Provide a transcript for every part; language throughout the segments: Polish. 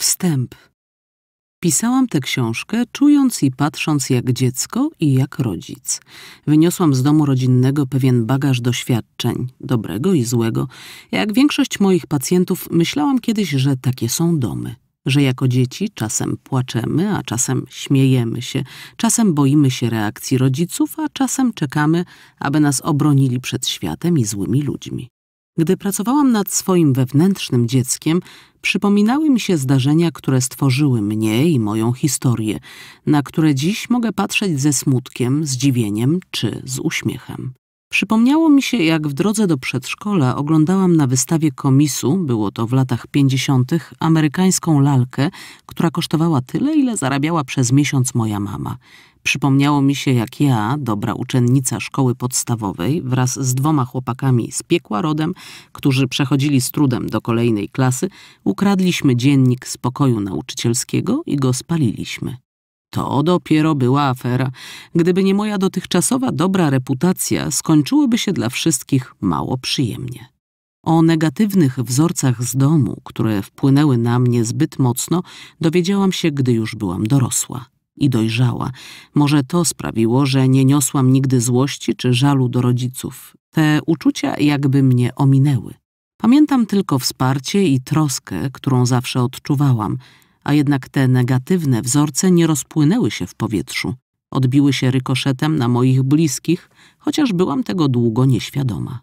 Wstęp. Pisałam tę książkę, czując i patrząc jak dziecko i jak rodzic. Wyniosłam z domu rodzinnego pewien bagaż doświadczeń, dobrego i złego. Jak większość moich pacjentów, myślałam kiedyś, że takie są domy. Że jako dzieci czasem płaczemy, a czasem śmiejemy się, czasem boimy się reakcji rodziców, a czasem czekamy, aby nas obronili przed światem i złymi ludźmi. Gdy pracowałam nad swoim wewnętrznym dzieckiem, przypominały mi się zdarzenia, które stworzyły mnie i moją historię, na które dziś mogę patrzeć ze smutkiem, zdziwieniem czy z uśmiechem. Przypomniało mi się, jak w drodze do przedszkola oglądałam na wystawie komisu, było to w latach 50., amerykańską lalkę, która kosztowała tyle, ile zarabiała przez miesiąc moja mama. Przypomniało mi się, jak ja, dobra uczennica szkoły podstawowej, wraz z dwoma chłopakami z piekła rodem, którzy przechodzili z trudem do kolejnej klasy, ukradliśmy dziennik z pokoju nauczycielskiego i go spaliliśmy. To dopiero była afera. Gdyby nie moja dotychczasowa dobra reputacja, skończyłoby się dla wszystkich mało przyjemnie. O negatywnych wzorcach z domu, które wpłynęły na mnie zbyt mocno, dowiedziałam się, gdy już byłam dorosła i dojrzała. Może to sprawiło, że nie niosłam nigdy złości czy żalu do rodziców. Te uczucia jakby mnie ominęły. Pamiętam tylko wsparcie i troskę, którą zawsze odczuwałam – a jednak te negatywne wzorce nie rozpłynęły się w powietrzu. Odbiły się rykoszetem na moich bliskich, chociaż byłam tego długo nieświadoma.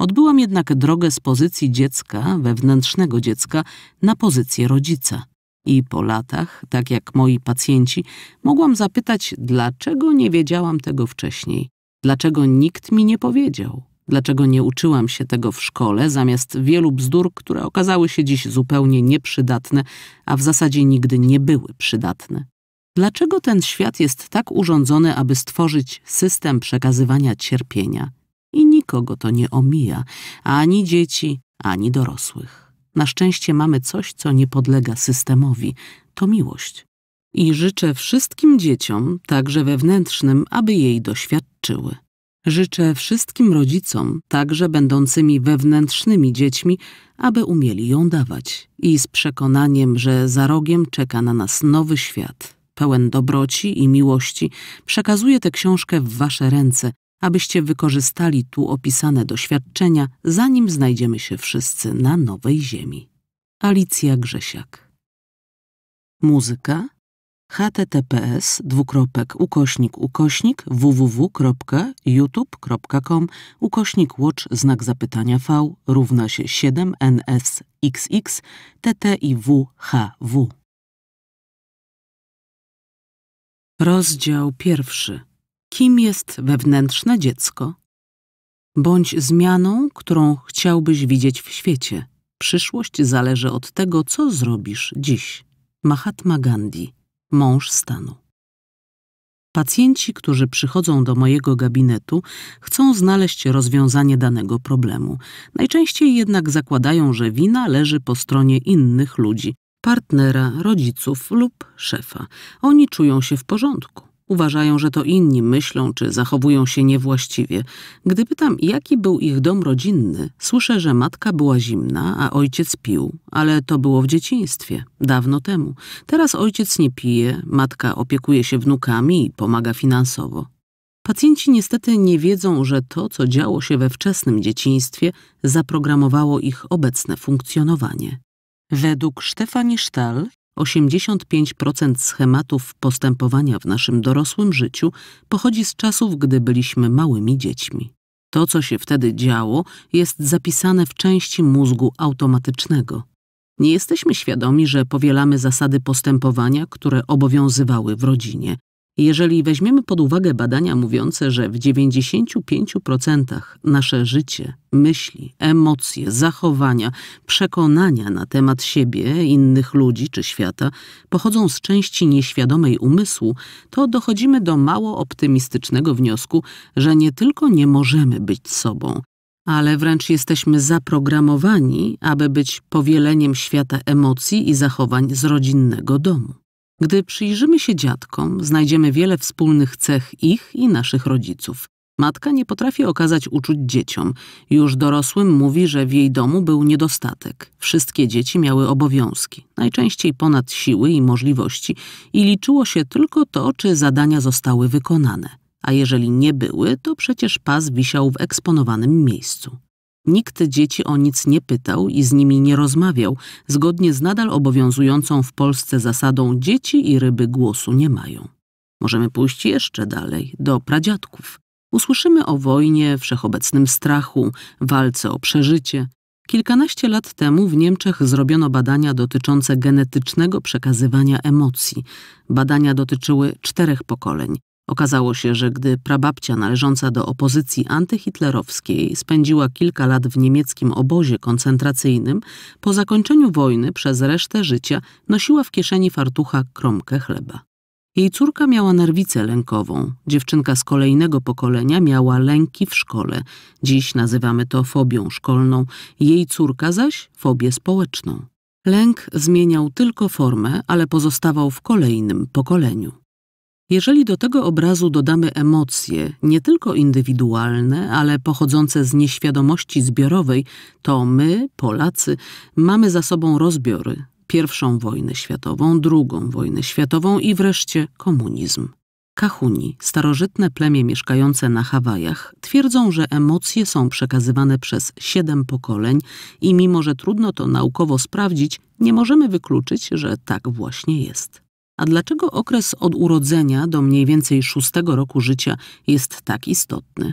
Odbyłam jednak drogę z pozycji dziecka, wewnętrznego dziecka, na pozycję rodzica. I po latach, tak jak moi pacjenci, mogłam zapytać, dlaczego nie wiedziałam tego wcześniej, dlaczego nikt mi nie powiedział. Dlaczego nie uczyłam się tego w szkole, zamiast wielu bzdur, które okazały się dziś zupełnie nieprzydatne, a w zasadzie nigdy nie były przydatne? Dlaczego ten świat jest tak urządzony, aby stworzyć system przekazywania cierpienia? I nikogo to nie omija, ani dzieci, ani dorosłych. Na szczęście mamy coś, co nie podlega systemowi to miłość. I życzę wszystkim dzieciom, także wewnętrznym, aby jej doświadczyły. Życzę wszystkim rodzicom, także będącymi wewnętrznymi dziećmi, aby umieli ją dawać i z przekonaniem, że za rogiem czeka na nas nowy świat, pełen dobroci i miłości, przekazuję tę książkę w Wasze ręce, abyście wykorzystali tu opisane doświadczenia, zanim znajdziemy się wszyscy na nowej ziemi. Alicja Grzesiak Muzyka https dwukropek ukośnik ukośnik www.youtube.com ukośnik watch znak zapytania v równa się 7 nsxx ttiwhw. Rozdział pierwszy. Kim jest wewnętrzne dziecko? Bądź zmianą, którą chciałbyś widzieć w świecie. Przyszłość zależy od tego, co zrobisz dziś. Mahatma Gandhi mąż stanu. Pacjenci, którzy przychodzą do mojego gabinetu, chcą znaleźć rozwiązanie danego problemu. Najczęściej jednak zakładają, że wina leży po stronie innych ludzi partnera, rodziców lub szefa. Oni czują się w porządku. Uważają, że to inni myślą czy zachowują się niewłaściwie. Gdy pytam, jaki był ich dom rodzinny, słyszę, że matka była zimna, a ojciec pił, ale to było w dzieciństwie, dawno temu. Teraz ojciec nie pije, matka opiekuje się wnukami i pomaga finansowo. Pacjenci niestety nie wiedzą, że to, co działo się we wczesnym dzieciństwie, zaprogramowało ich obecne funkcjonowanie. Według Stefani Stahl 85% schematów postępowania w naszym dorosłym życiu pochodzi z czasów, gdy byliśmy małymi dziećmi. To, co się wtedy działo, jest zapisane w części mózgu automatycznego. Nie jesteśmy świadomi, że powielamy zasady postępowania, które obowiązywały w rodzinie, jeżeli weźmiemy pod uwagę badania mówiące, że w 95% nasze życie, myśli, emocje, zachowania, przekonania na temat siebie, innych ludzi czy świata pochodzą z części nieświadomej umysłu, to dochodzimy do mało optymistycznego wniosku, że nie tylko nie możemy być sobą, ale wręcz jesteśmy zaprogramowani, aby być powieleniem świata emocji i zachowań z rodzinnego domu. Gdy przyjrzymy się dziadkom, znajdziemy wiele wspólnych cech ich i naszych rodziców. Matka nie potrafi okazać uczuć dzieciom. Już dorosłym mówi, że w jej domu był niedostatek. Wszystkie dzieci miały obowiązki, najczęściej ponad siły i możliwości, i liczyło się tylko to, czy zadania zostały wykonane. A jeżeli nie były, to przecież pas wisiał w eksponowanym miejscu. Nikt dzieci o nic nie pytał i z nimi nie rozmawiał, zgodnie z nadal obowiązującą w Polsce zasadą dzieci i ryby głosu nie mają. Możemy pójść jeszcze dalej, do pradziadków. Usłyszymy o wojnie, wszechobecnym strachu, walce o przeżycie. Kilkanaście lat temu w Niemczech zrobiono badania dotyczące genetycznego przekazywania emocji. Badania dotyczyły czterech pokoleń Okazało się, że gdy prababcia należąca do opozycji antyhitlerowskiej spędziła kilka lat w niemieckim obozie koncentracyjnym, po zakończeniu wojny przez resztę życia nosiła w kieszeni fartucha kromkę chleba. Jej córka miała nerwicę lękową, dziewczynka z kolejnego pokolenia miała lęki w szkole, dziś nazywamy to fobią szkolną, jej córka zaś fobię społeczną. Lęk zmieniał tylko formę, ale pozostawał w kolejnym pokoleniu. Jeżeli do tego obrazu dodamy emocje, nie tylko indywidualne, ale pochodzące z nieświadomości zbiorowej, to my, Polacy, mamy za sobą rozbiory. Pierwszą wojnę światową, drugą wojnę światową i wreszcie komunizm. Kahuni, starożytne plemię mieszkające na Hawajach, twierdzą, że emocje są przekazywane przez siedem pokoleń i mimo, że trudno to naukowo sprawdzić, nie możemy wykluczyć, że tak właśnie jest. A dlaczego okres od urodzenia do mniej więcej szóstego roku życia jest tak istotny?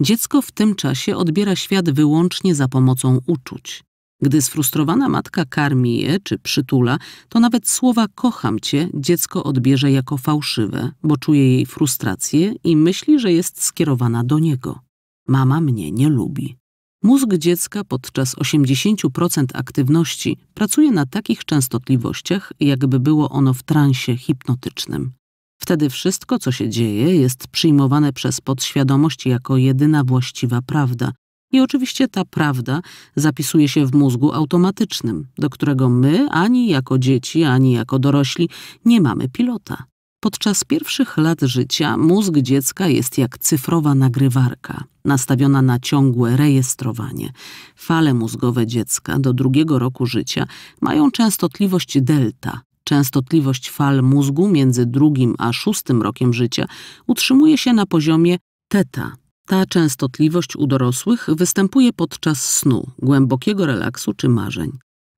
Dziecko w tym czasie odbiera świat wyłącznie za pomocą uczuć. Gdy sfrustrowana matka karmi je czy przytula, to nawet słowa kocham cię dziecko odbierze jako fałszywe, bo czuje jej frustrację i myśli, że jest skierowana do niego. Mama mnie nie lubi. Mózg dziecka podczas 80% aktywności pracuje na takich częstotliwościach, jakby było ono w transie hipnotycznym. Wtedy wszystko, co się dzieje, jest przyjmowane przez podświadomość jako jedyna właściwa prawda. I oczywiście ta prawda zapisuje się w mózgu automatycznym, do którego my, ani jako dzieci, ani jako dorośli, nie mamy pilota. Podczas pierwszych lat życia mózg dziecka jest jak cyfrowa nagrywarka, nastawiona na ciągłe rejestrowanie. Fale mózgowe dziecka do drugiego roku życia mają częstotliwość delta. Częstotliwość fal mózgu między drugim a szóstym rokiem życia utrzymuje się na poziomie teta. Ta częstotliwość u dorosłych występuje podczas snu, głębokiego relaksu czy marzeń.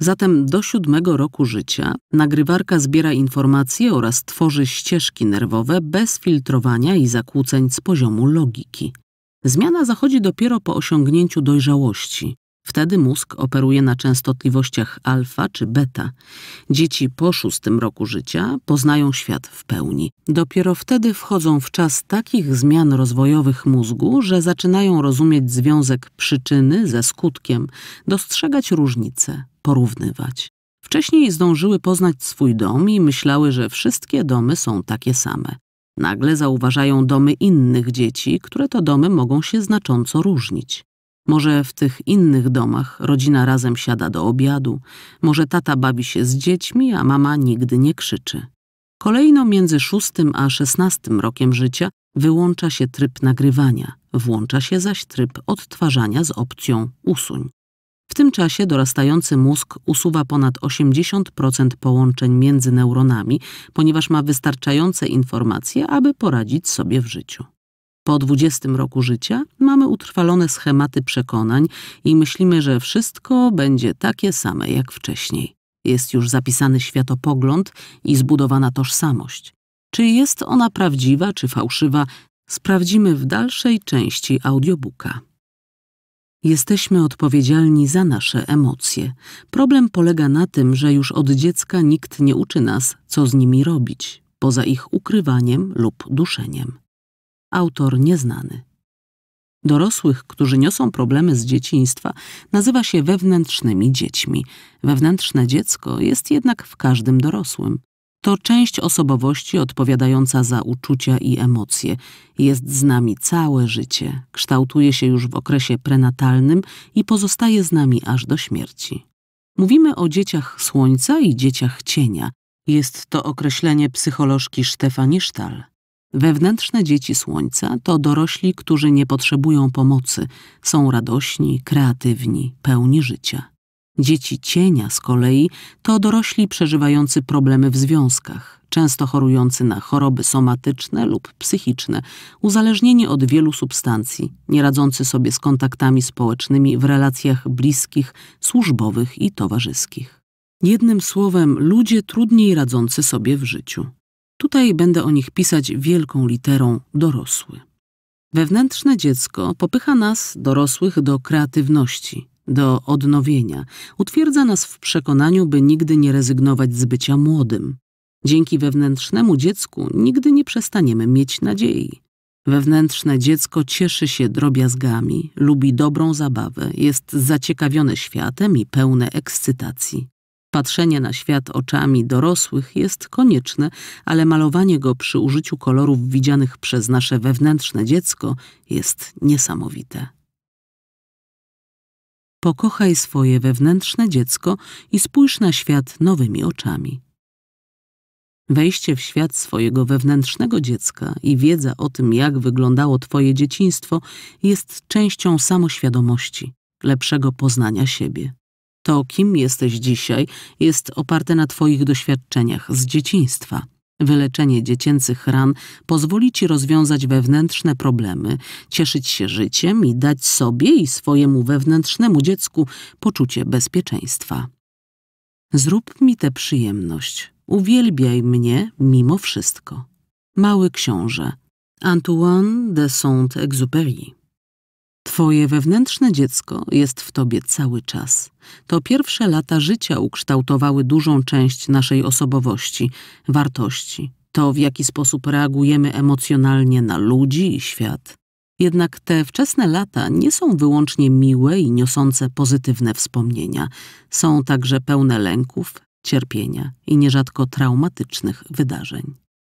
Zatem do siódmego roku życia nagrywarka zbiera informacje oraz tworzy ścieżki nerwowe bez filtrowania i zakłóceń z poziomu logiki. Zmiana zachodzi dopiero po osiągnięciu dojrzałości. Wtedy mózg operuje na częstotliwościach alfa czy beta. Dzieci po szóstym roku życia poznają świat w pełni. Dopiero wtedy wchodzą w czas takich zmian rozwojowych mózgu, że zaczynają rozumieć związek przyczyny ze skutkiem, dostrzegać różnice porównywać. Wcześniej zdążyły poznać swój dom i myślały, że wszystkie domy są takie same. Nagle zauważają domy innych dzieci, które to domy mogą się znacząco różnić. Może w tych innych domach rodzina razem siada do obiadu, może tata bawi się z dziećmi, a mama nigdy nie krzyczy. Kolejno między szóstym a szesnastym rokiem życia wyłącza się tryb nagrywania, włącza się zaś tryb odtwarzania z opcją usuń. W tym czasie dorastający mózg usuwa ponad 80% połączeń między neuronami, ponieważ ma wystarczające informacje, aby poradzić sobie w życiu. Po 20 roku życia mamy utrwalone schematy przekonań i myślimy, że wszystko będzie takie same jak wcześniej. Jest już zapisany światopogląd i zbudowana tożsamość. Czy jest ona prawdziwa czy fałszywa, sprawdzimy w dalszej części audiobooka. Jesteśmy odpowiedzialni za nasze emocje. Problem polega na tym, że już od dziecka nikt nie uczy nas, co z nimi robić, poza ich ukrywaniem lub duszeniem. Autor nieznany. Dorosłych, którzy niosą problemy z dzieciństwa, nazywa się wewnętrznymi dziećmi. Wewnętrzne dziecko jest jednak w każdym dorosłym. To część osobowości odpowiadająca za uczucia i emocje. Jest z nami całe życie, kształtuje się już w okresie prenatalnym i pozostaje z nami aż do śmierci. Mówimy o dzieciach słońca i dzieciach cienia. Jest to określenie psycholożki Stefani Sztal. Wewnętrzne dzieci słońca to dorośli, którzy nie potrzebują pomocy, są radośni, kreatywni, pełni życia. Dzieci cienia z kolei to dorośli przeżywający problemy w związkach, często chorujący na choroby somatyczne lub psychiczne, uzależnieni od wielu substancji, nieradzący sobie z kontaktami społecznymi w relacjach bliskich, służbowych i towarzyskich. Jednym słowem, ludzie trudniej radzący sobie w życiu. Tutaj będę o nich pisać wielką literą dorosły. Wewnętrzne dziecko popycha nas, dorosłych, do kreatywności, do odnowienia. Utwierdza nas w przekonaniu, by nigdy nie rezygnować z bycia młodym. Dzięki wewnętrznemu dziecku nigdy nie przestaniemy mieć nadziei. Wewnętrzne dziecko cieszy się drobiazgami, lubi dobrą zabawę, jest zaciekawione światem i pełne ekscytacji. Patrzenie na świat oczami dorosłych jest konieczne, ale malowanie go przy użyciu kolorów widzianych przez nasze wewnętrzne dziecko jest niesamowite. Pokochaj swoje wewnętrzne dziecko i spójrz na świat nowymi oczami. Wejście w świat swojego wewnętrznego dziecka i wiedza o tym, jak wyglądało Twoje dzieciństwo, jest częścią samoświadomości, lepszego poznania siebie. To, kim jesteś dzisiaj, jest oparte na Twoich doświadczeniach z dzieciństwa. Wyleczenie dziecięcych ran pozwoli ci rozwiązać wewnętrzne problemy, cieszyć się życiem i dać sobie i swojemu wewnętrznemu dziecku poczucie bezpieczeństwa. Zrób mi tę przyjemność. Uwielbiaj mnie mimo wszystko. Mały książę Antoine de Saint-Exupéry Twoje wewnętrzne dziecko jest w tobie cały czas. To pierwsze lata życia ukształtowały dużą część naszej osobowości, wartości, to w jaki sposób reagujemy emocjonalnie na ludzi i świat. Jednak te wczesne lata nie są wyłącznie miłe i niosące pozytywne wspomnienia. Są także pełne lęków, cierpienia i nierzadko traumatycznych wydarzeń.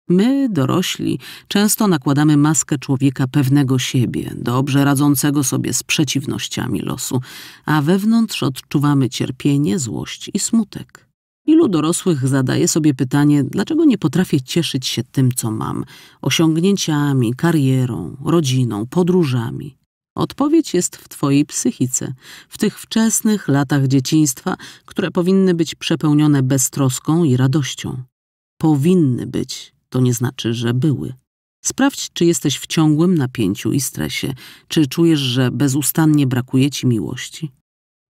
My, dorośli, często nakładamy maskę człowieka pewnego siebie, dobrze radzącego sobie z przeciwnościami losu, a wewnątrz odczuwamy cierpienie, złość i smutek. Ilu dorosłych zadaje sobie pytanie, dlaczego nie potrafię cieszyć się tym, co mam, osiągnięciami, karierą, rodziną, podróżami? Odpowiedź jest w Twojej psychice, w tych wczesnych latach dzieciństwa, które powinny być przepełnione beztroską i radością. Powinny być, to nie znaczy, że były. Sprawdź, czy jesteś w ciągłym napięciu i stresie, czy czujesz, że bezustannie brakuje ci miłości.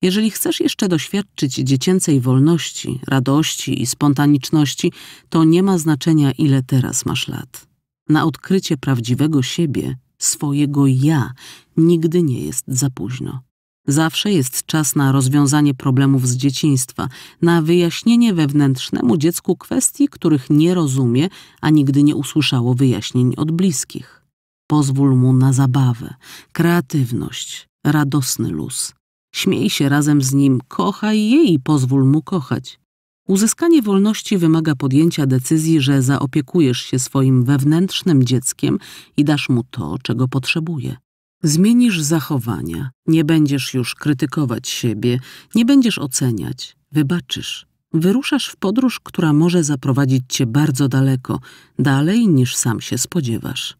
Jeżeli chcesz jeszcze doświadczyć dziecięcej wolności, radości i spontaniczności, to nie ma znaczenia, ile teraz masz lat. Na odkrycie prawdziwego siebie, swojego ja, nigdy nie jest za późno. Zawsze jest czas na rozwiązanie problemów z dzieciństwa, na wyjaśnienie wewnętrznemu dziecku kwestii, których nie rozumie, a nigdy nie usłyszało wyjaśnień od bliskich. Pozwól mu na zabawę, kreatywność, radosny luz. Śmiej się razem z nim, kochaj je i pozwól mu kochać. Uzyskanie wolności wymaga podjęcia decyzji, że zaopiekujesz się swoim wewnętrznym dzieckiem i dasz mu to, czego potrzebuje. Zmienisz zachowania, nie będziesz już krytykować siebie, nie będziesz oceniać, wybaczysz. Wyruszasz w podróż, która może zaprowadzić cię bardzo daleko, dalej niż sam się spodziewasz.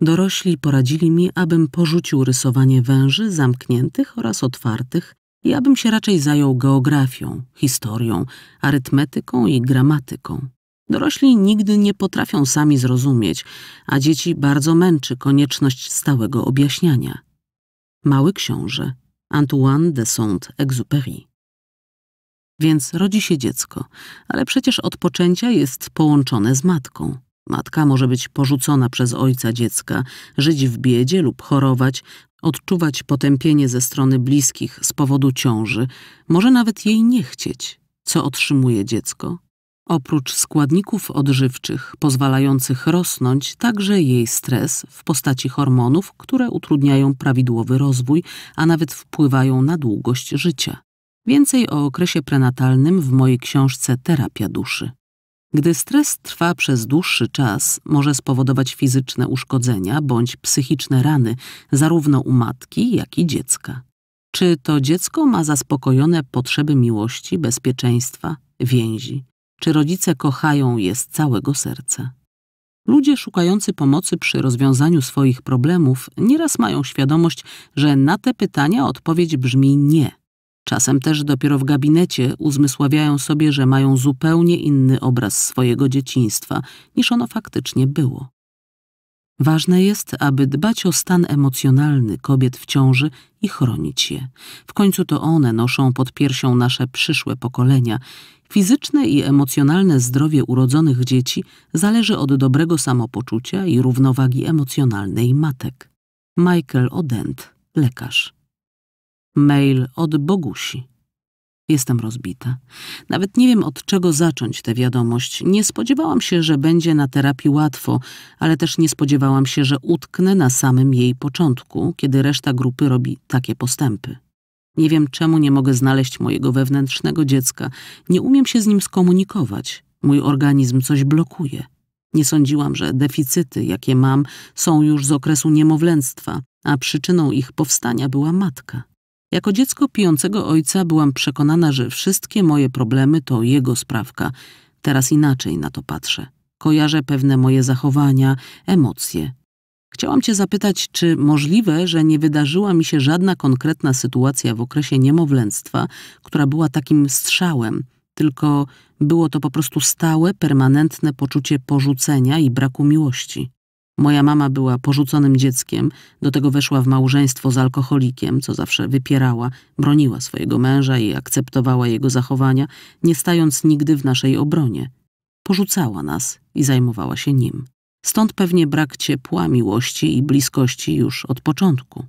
Dorośli poradzili mi, abym porzucił rysowanie węży zamkniętych oraz otwartych i abym się raczej zajął geografią, historią, arytmetyką i gramatyką. Dorośli nigdy nie potrafią sami zrozumieć, a dzieci bardzo męczy konieczność stałego objaśniania. Mały książę Antoine de Saint-Exupéry. Więc rodzi się dziecko, ale przecież od poczęcia jest połączone z matką. Matka może być porzucona przez ojca dziecka, żyć w biedzie lub chorować, odczuwać potępienie ze strony bliskich z powodu ciąży, może nawet jej nie chcieć. Co otrzymuje dziecko? Oprócz składników odżywczych pozwalających rosnąć, także jej stres w postaci hormonów, które utrudniają prawidłowy rozwój, a nawet wpływają na długość życia. Więcej o okresie prenatalnym w mojej książce Terapia duszy. Gdy stres trwa przez dłuższy czas, może spowodować fizyczne uszkodzenia bądź psychiczne rany zarówno u matki, jak i dziecka. Czy to dziecko ma zaspokojone potrzeby miłości, bezpieczeństwa, więzi? czy rodzice kochają je z całego serca. Ludzie szukający pomocy przy rozwiązaniu swoich problemów nieraz mają świadomość, że na te pytania odpowiedź brzmi nie. Czasem też dopiero w gabinecie uzmysławiają sobie, że mają zupełnie inny obraz swojego dzieciństwa niż ono faktycznie było. Ważne jest, aby dbać o stan emocjonalny kobiet w ciąży i chronić je. W końcu to one noszą pod piersią nasze przyszłe pokolenia. Fizyczne i emocjonalne zdrowie urodzonych dzieci zależy od dobrego samopoczucia i równowagi emocjonalnej matek. Michael Odent, lekarz. Mail od Bogusi. Jestem rozbita. Nawet nie wiem, od czego zacząć tę wiadomość. Nie spodziewałam się, że będzie na terapii łatwo, ale też nie spodziewałam się, że utknę na samym jej początku, kiedy reszta grupy robi takie postępy. Nie wiem, czemu nie mogę znaleźć mojego wewnętrznego dziecka. Nie umiem się z nim skomunikować. Mój organizm coś blokuje. Nie sądziłam, że deficyty, jakie mam, są już z okresu niemowlęctwa, a przyczyną ich powstania była matka. Jako dziecko pijącego ojca byłam przekonana, że wszystkie moje problemy to jego sprawka. Teraz inaczej na to patrzę. Kojarzę pewne moje zachowania, emocje. Chciałam cię zapytać, czy możliwe, że nie wydarzyła mi się żadna konkretna sytuacja w okresie niemowlęctwa, która była takim strzałem, tylko było to po prostu stałe, permanentne poczucie porzucenia i braku miłości. Moja mama była porzuconym dzieckiem, do tego weszła w małżeństwo z alkoholikiem, co zawsze wypierała, broniła swojego męża i akceptowała jego zachowania, nie stając nigdy w naszej obronie. Porzucała nas i zajmowała się nim. Stąd pewnie brak ciepła, miłości i bliskości już od początku.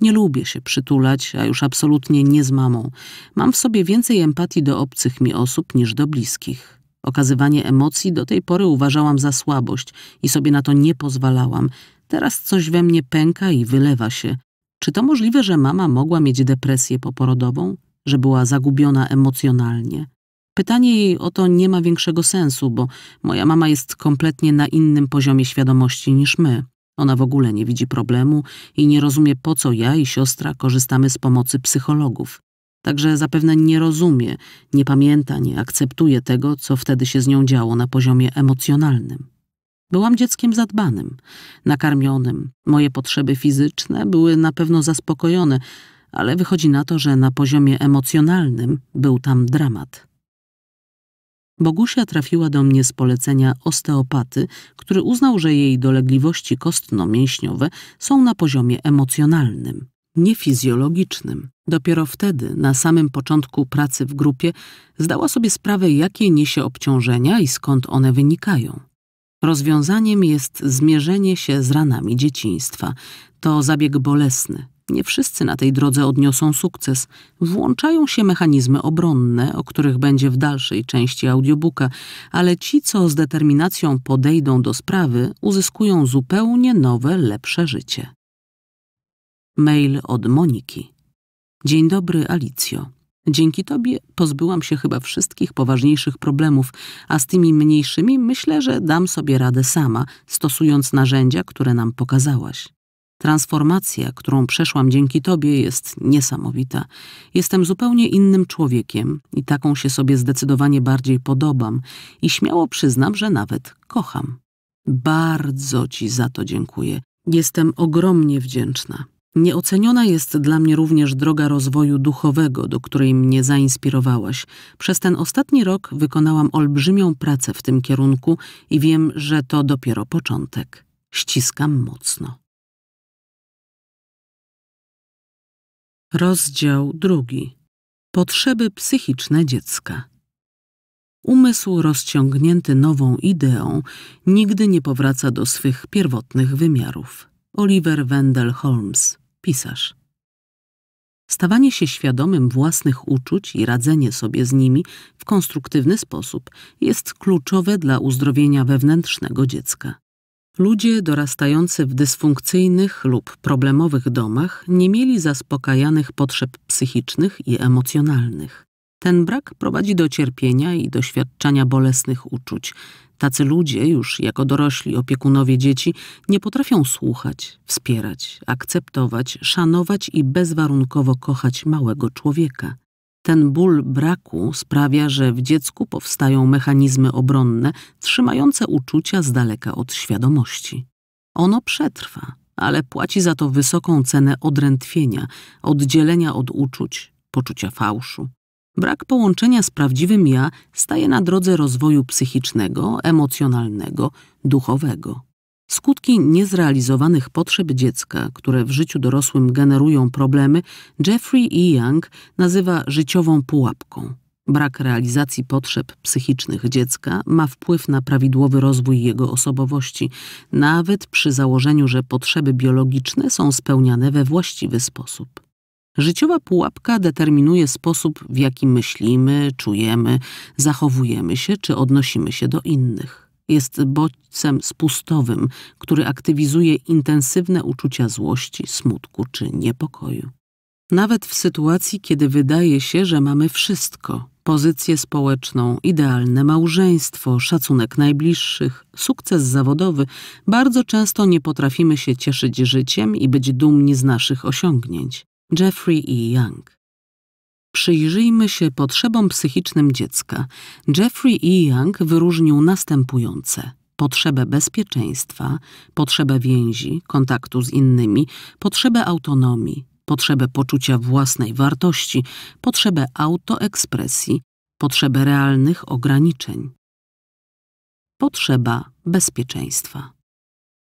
Nie lubię się przytulać, a już absolutnie nie z mamą. Mam w sobie więcej empatii do obcych mi osób niż do bliskich. Okazywanie emocji do tej pory uważałam za słabość i sobie na to nie pozwalałam. Teraz coś we mnie pęka i wylewa się. Czy to możliwe, że mama mogła mieć depresję poporodową? Że była zagubiona emocjonalnie? Pytanie jej o to nie ma większego sensu, bo moja mama jest kompletnie na innym poziomie świadomości niż my. Ona w ogóle nie widzi problemu i nie rozumie, po co ja i siostra korzystamy z pomocy psychologów. Także zapewne nie rozumie, nie pamięta, nie akceptuje tego, co wtedy się z nią działo na poziomie emocjonalnym. Byłam dzieckiem zadbanym, nakarmionym. Moje potrzeby fizyczne były na pewno zaspokojone, ale wychodzi na to, że na poziomie emocjonalnym był tam dramat. Bogusia trafiła do mnie z polecenia osteopaty, który uznał, że jej dolegliwości kostno-mięśniowe są na poziomie emocjonalnym niefizjologicznym. Dopiero wtedy, na samym początku pracy w grupie, zdała sobie sprawę, jakie niesie obciążenia i skąd one wynikają. Rozwiązaniem jest zmierzenie się z ranami dzieciństwa. To zabieg bolesny. Nie wszyscy na tej drodze odniosą sukces. Włączają się mechanizmy obronne, o których będzie w dalszej części audiobooka, ale ci, co z determinacją podejdą do sprawy, uzyskują zupełnie nowe, lepsze życie. Mail od Moniki. Dzień dobry, Alicjo. Dzięki tobie pozbyłam się chyba wszystkich poważniejszych problemów, a z tymi mniejszymi myślę, że dam sobie radę sama, stosując narzędzia, które nam pokazałaś. Transformacja, którą przeszłam dzięki tobie, jest niesamowita. Jestem zupełnie innym człowiekiem i taką się sobie zdecydowanie bardziej podobam i śmiało przyznam, że nawet kocham. Bardzo ci za to dziękuję. Jestem ogromnie wdzięczna. Nieoceniona jest dla mnie również droga rozwoju duchowego, do której mnie zainspirowałaś. Przez ten ostatni rok wykonałam olbrzymią pracę w tym kierunku i wiem, że to dopiero początek. Ściskam mocno. Rozdział drugi. Potrzeby psychiczne dziecka. Umysł rozciągnięty nową ideą nigdy nie powraca do swych pierwotnych wymiarów. Oliver Wendell Holmes pisarz. Stawanie się świadomym własnych uczuć i radzenie sobie z nimi w konstruktywny sposób jest kluczowe dla uzdrowienia wewnętrznego dziecka. Ludzie dorastający w dysfunkcyjnych lub problemowych domach nie mieli zaspokajanych potrzeb psychicznych i emocjonalnych. Ten brak prowadzi do cierpienia i doświadczania bolesnych uczuć. Tacy ludzie już jako dorośli opiekunowie dzieci nie potrafią słuchać, wspierać, akceptować, szanować i bezwarunkowo kochać małego człowieka. Ten ból braku sprawia, że w dziecku powstają mechanizmy obronne trzymające uczucia z daleka od świadomości. Ono przetrwa, ale płaci za to wysoką cenę odrętwienia, oddzielenia od uczuć, poczucia fałszu, Brak połączenia z prawdziwym ja staje na drodze rozwoju psychicznego, emocjonalnego, duchowego. Skutki niezrealizowanych potrzeb dziecka, które w życiu dorosłym generują problemy, Jeffrey E. Young nazywa życiową pułapką. Brak realizacji potrzeb psychicznych dziecka ma wpływ na prawidłowy rozwój jego osobowości, nawet przy założeniu, że potrzeby biologiczne są spełniane we właściwy sposób. Życiowa pułapka determinuje sposób, w jaki myślimy, czujemy, zachowujemy się czy odnosimy się do innych. Jest bodźcem spustowym, który aktywizuje intensywne uczucia złości, smutku czy niepokoju. Nawet w sytuacji, kiedy wydaje się, że mamy wszystko pozycję społeczną, idealne małżeństwo, szacunek najbliższych, sukces zawodowy bardzo często nie potrafimy się cieszyć życiem i być dumni z naszych osiągnięć. Jeffrey E. Young. Przyjrzyjmy się potrzebom psychicznym dziecka. Jeffrey E. Young wyróżnił następujące: potrzebę bezpieczeństwa, potrzebę więzi, kontaktu z innymi, potrzebę autonomii, potrzebę poczucia własnej wartości, potrzebę autoekspresji, potrzebę realnych ograniczeń. Potrzeba bezpieczeństwa.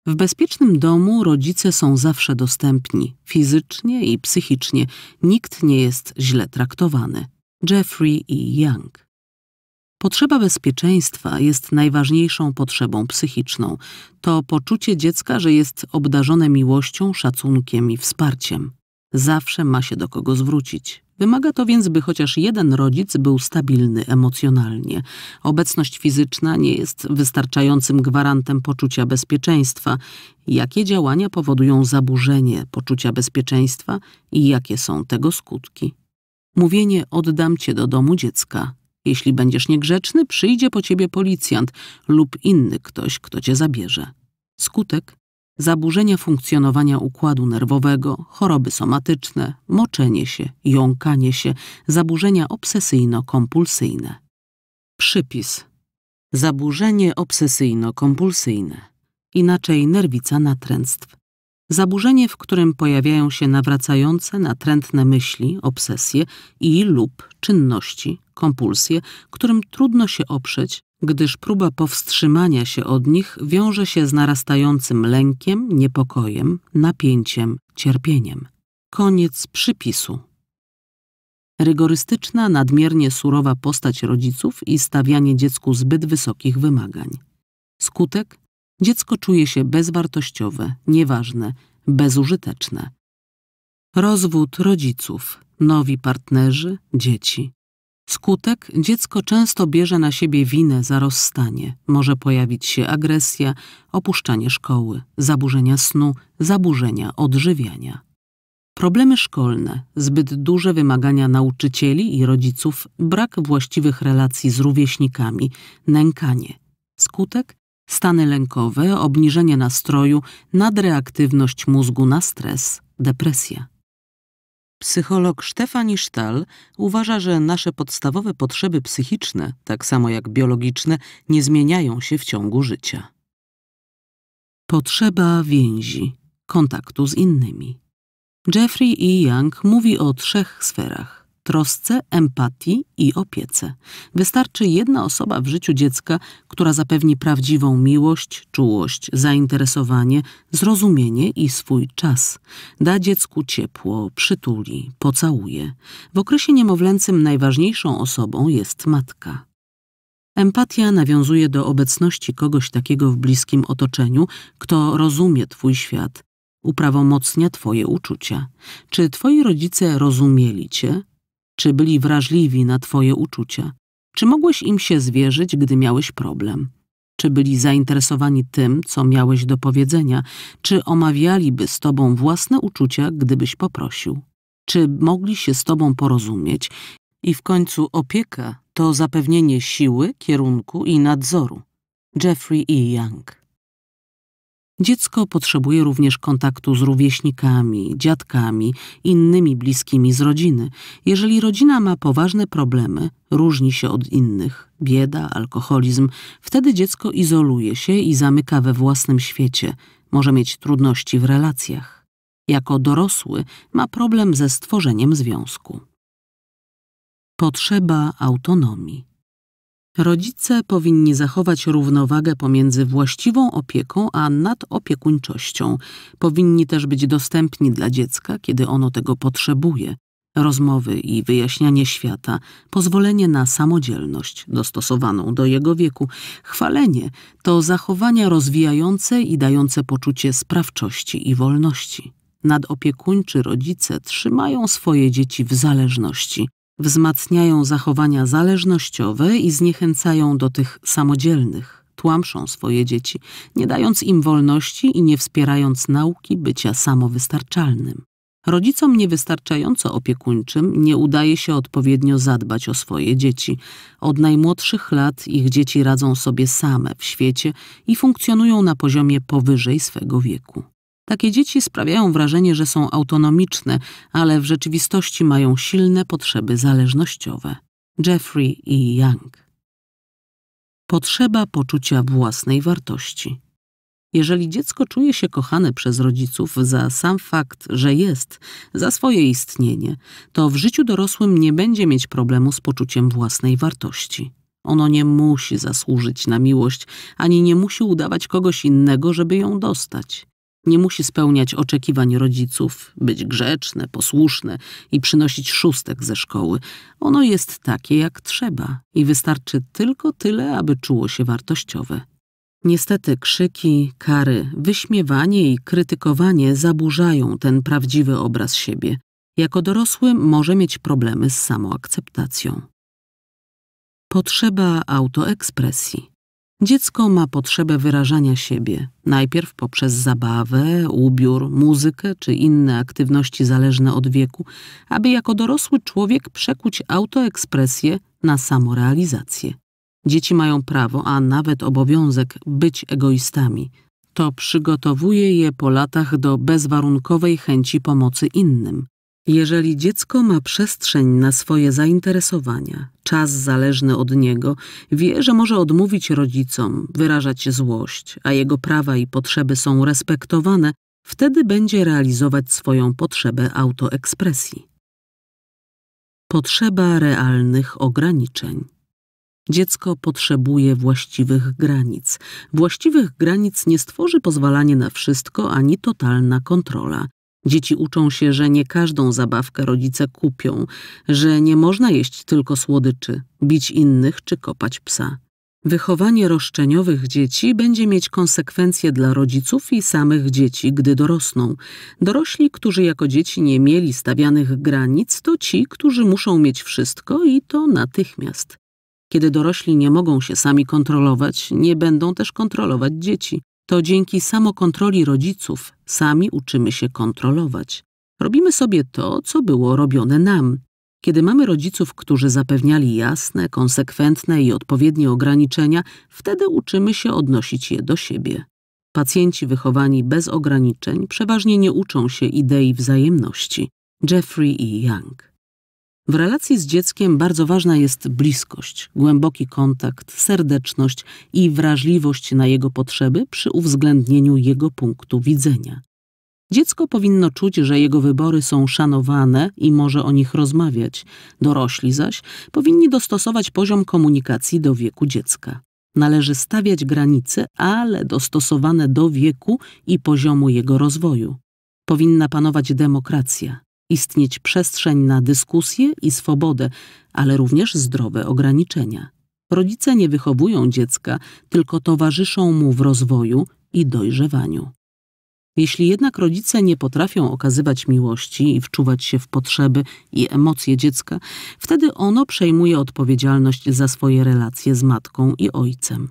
W bezpiecznym domu rodzice są zawsze dostępni, fizycznie i psychicznie. Nikt nie jest źle traktowany. Jeffrey i e. Young. Potrzeba bezpieczeństwa jest najważniejszą potrzebą psychiczną. To poczucie dziecka, że jest obdarzone miłością, szacunkiem i wsparciem. Zawsze ma się do kogo zwrócić. Wymaga to więc, by chociaż jeden rodzic był stabilny emocjonalnie. Obecność fizyczna nie jest wystarczającym gwarantem poczucia bezpieczeństwa. Jakie działania powodują zaburzenie poczucia bezpieczeństwa i jakie są tego skutki? Mówienie oddam cię do domu dziecka. Jeśli będziesz niegrzeczny, przyjdzie po ciebie policjant lub inny ktoś, kto cię zabierze. Skutek zaburzenia funkcjonowania układu nerwowego, choroby somatyczne, moczenie się, jąkanie się, zaburzenia obsesyjno-kompulsyjne. Przypis. Zaburzenie obsesyjno-kompulsyjne, inaczej nerwica natręctw. Zaburzenie, w którym pojawiają się nawracające natrętne myśli, obsesje i lub czynności, kompulsje, którym trudno się oprzeć, gdyż próba powstrzymania się od nich wiąże się z narastającym lękiem, niepokojem, napięciem, cierpieniem. Koniec przypisu. Rygorystyczna, nadmiernie surowa postać rodziców i stawianie dziecku zbyt wysokich wymagań. Skutek? Dziecko czuje się bezwartościowe, nieważne, bezużyteczne. Rozwód rodziców, nowi partnerzy, dzieci. Skutek dziecko często bierze na siebie winę za rozstanie. Może pojawić się agresja, opuszczanie szkoły, zaburzenia snu, zaburzenia odżywiania. Problemy szkolne, zbyt duże wymagania nauczycieli i rodziców, brak właściwych relacji z rówieśnikami, nękanie. Skutek stany lękowe, obniżenie nastroju, nadreaktywność mózgu na stres, depresja. Psycholog Stefani Stahl uważa, że nasze podstawowe potrzeby psychiczne, tak samo jak biologiczne, nie zmieniają się w ciągu życia. Potrzeba więzi, kontaktu z innymi. Jeffrey E. Young mówi o trzech sferach trosce, empatii i opiece. Wystarczy jedna osoba w życiu dziecka, która zapewni prawdziwą miłość, czułość, zainteresowanie, zrozumienie i swój czas. Da dziecku ciepło, przytuli, pocałuje. W okresie niemowlęcym najważniejszą osobą jest matka. Empatia nawiązuje do obecności kogoś takiego w bliskim otoczeniu, kto rozumie Twój świat, uprawomocnia Twoje uczucia. Czy Twoi rodzice rozumieli Cię, czy byli wrażliwi na Twoje uczucia? Czy mogłeś im się zwierzyć, gdy miałeś problem? Czy byli zainteresowani tym, co miałeś do powiedzenia? Czy omawialiby z Tobą własne uczucia, gdybyś poprosił? Czy mogli się z Tobą porozumieć? I w końcu opieka to zapewnienie siły, kierunku i nadzoru. Jeffrey E. Young Dziecko potrzebuje również kontaktu z rówieśnikami, dziadkami, innymi bliskimi z rodziny. Jeżeli rodzina ma poważne problemy, różni się od innych, bieda, alkoholizm, wtedy dziecko izoluje się i zamyka we własnym świecie, może mieć trudności w relacjach. Jako dorosły ma problem ze stworzeniem związku. Potrzeba autonomii. Rodzice powinni zachować równowagę pomiędzy właściwą opieką a nadopiekuńczością. Powinni też być dostępni dla dziecka, kiedy ono tego potrzebuje. Rozmowy i wyjaśnianie świata, pozwolenie na samodzielność dostosowaną do jego wieku, chwalenie to zachowania rozwijające i dające poczucie sprawczości i wolności. Nadopiekuńczy rodzice trzymają swoje dzieci w zależności, wzmacniają zachowania zależnościowe i zniechęcają do tych samodzielnych, tłamszą swoje dzieci, nie dając im wolności i nie wspierając nauki bycia samowystarczalnym. Rodzicom niewystarczająco opiekuńczym nie udaje się odpowiednio zadbać o swoje dzieci. Od najmłodszych lat ich dzieci radzą sobie same w świecie i funkcjonują na poziomie powyżej swego wieku. Takie dzieci sprawiają wrażenie, że są autonomiczne, ale w rzeczywistości mają silne potrzeby zależnościowe. Jeffrey i Young. Potrzeba poczucia własnej wartości. Jeżeli dziecko czuje się kochane przez rodziców za sam fakt, że jest, za swoje istnienie, to w życiu dorosłym nie będzie mieć problemu z poczuciem własnej wartości. Ono nie musi zasłużyć na miłość, ani nie musi udawać kogoś innego, żeby ją dostać. Nie musi spełniać oczekiwań rodziców, być grzeczne, posłuszne i przynosić szóstek ze szkoły. Ono jest takie, jak trzeba i wystarczy tylko tyle, aby czuło się wartościowe. Niestety krzyki, kary, wyśmiewanie i krytykowanie zaburzają ten prawdziwy obraz siebie. Jako dorosły może mieć problemy z samoakceptacją. Potrzeba autoekspresji. Dziecko ma potrzebę wyrażania siebie, najpierw poprzez zabawę, ubiór, muzykę czy inne aktywności zależne od wieku, aby jako dorosły człowiek przekuć autoekspresję na samorealizację. Dzieci mają prawo, a nawet obowiązek być egoistami. To przygotowuje je po latach do bezwarunkowej chęci pomocy innym. Jeżeli dziecko ma przestrzeń na swoje zainteresowania, czas zależny od niego, wie, że może odmówić rodzicom, wyrażać złość, a jego prawa i potrzeby są respektowane, wtedy będzie realizować swoją potrzebę autoekspresji. Potrzeba realnych ograniczeń. Dziecko potrzebuje właściwych granic. Właściwych granic nie stworzy pozwalanie na wszystko ani totalna kontrola. Dzieci uczą się, że nie każdą zabawkę rodzice kupią, że nie można jeść tylko słodyczy, bić innych czy kopać psa. Wychowanie roszczeniowych dzieci będzie mieć konsekwencje dla rodziców i samych dzieci, gdy dorosną. Dorośli, którzy jako dzieci nie mieli stawianych granic, to ci, którzy muszą mieć wszystko i to natychmiast. Kiedy dorośli nie mogą się sami kontrolować, nie będą też kontrolować dzieci to dzięki samokontroli rodziców sami uczymy się kontrolować. Robimy sobie to, co było robione nam. Kiedy mamy rodziców, którzy zapewniali jasne, konsekwentne i odpowiednie ograniczenia, wtedy uczymy się odnosić je do siebie. Pacjenci wychowani bez ograniczeń przeważnie nie uczą się idei wzajemności. Jeffrey E. Young w relacji z dzieckiem bardzo ważna jest bliskość, głęboki kontakt, serdeczność i wrażliwość na jego potrzeby przy uwzględnieniu jego punktu widzenia. Dziecko powinno czuć, że jego wybory są szanowane i może o nich rozmawiać. Dorośli zaś powinni dostosować poziom komunikacji do wieku dziecka. Należy stawiać granice, ale dostosowane do wieku i poziomu jego rozwoju. Powinna panować demokracja istnieć przestrzeń na dyskusję i swobodę, ale również zdrowe ograniczenia. Rodzice nie wychowują dziecka, tylko towarzyszą mu w rozwoju i dojrzewaniu. Jeśli jednak rodzice nie potrafią okazywać miłości i wczuwać się w potrzeby i emocje dziecka, wtedy ono przejmuje odpowiedzialność za swoje relacje z matką i ojcem.